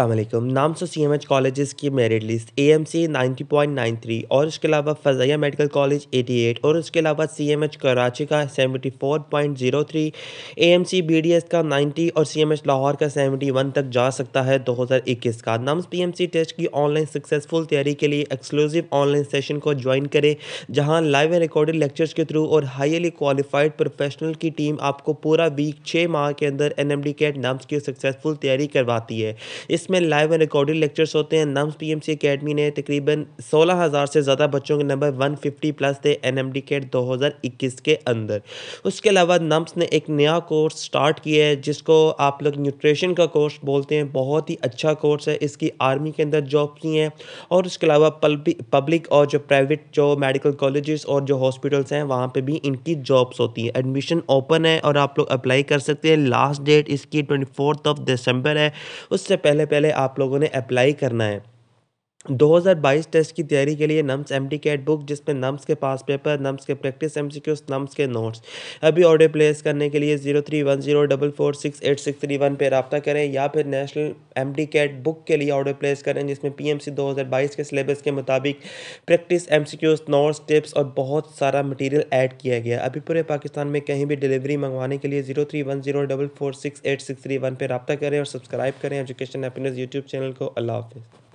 Aslam so C M H college की merit list A M C ninety point nine three और उसके अलावा Fazaia medical college eighty eight और उसके अलावा सी एम एच कराची का seventy four point zero three A M C B D S का ninety और सी एम एच लाहौर का सेवेंटी वन तक जा सकता है दो हज़ार इक्कीस का NUMS P M C test की ऑनलाइन सक्सेसफुल तैयारी के लिए एक्सक्लूसिव ऑनलाइन सेशन को ज्वाइन करें जहाँ लाइव एंड रिकॉर्डेड लेक्चर्स के थ्रू और हाईली क्वालिफाइड प्रोफेशनल की टीम आपको पूरा वीक छः माह के अंदर N M D CAT NUMS की सक्सेसफुल तैयारी करवाती है इस इसमें लाइव एंड रिकॉर्डिंग लेक्चर्स होते हैं नम्स पीएमसी एकेडमी ने तकरीबन 16000 से ज़्यादा बच्चों के नंबर 150 प्लस थे एनएमडी केट डी के अंदर उसके अलावा नम्स ने एक नया कोर्स स्टार्ट किया है जिसको आप लोग न्यूट्रिशन का कोर्स बोलते हैं बहुत ही अच्छा कोर्स है इसकी आर्मी के अंदर जॉब की हैं और उसके अलावा पब्लिक और जो प्राइवेट जो मेडिकल कॉलेज और जो हॉस्पिटल्स हैं वहाँ पर भी इनकी जॉब्स होती हैं एडमिशन ओपन है और आप लोग अप्लाई कर सकते हैं लास्ट डेट इसकी ट्वेंटी ऑफ दिसंबर है उससे पहले पहले आप लोगों ने अप्लाई करना है 2022 टेस्ट की तैयारी के लिए NUMS M D CAT book जिसमें नम्स के पास पेपर नम्स के practice M C Qs NUMS के नोट्स अभी ऑर्डर प्लेस करने के लिए zero three one zero double four six eight six three one पर रबा करें या फिर national M D CAT book के लिए ऑर्डर प्लेस करें जिसमें पी एम सी दो हज़ार बाईस के सिलेबस के मुताबिक practice M C Qs notes tips और बहुत सारा मटीरियल एड किया गया अभी पूरे पाकिस्तान में कहीं भी डिलीवरी मंगवाने के लिए zero three one zero double four six eight six three one पर रबा करें और सब्सक्राइब करें एजुकेशन हैप्पीनेस यूट्यूब चैनल को अल्लाह हाफिज़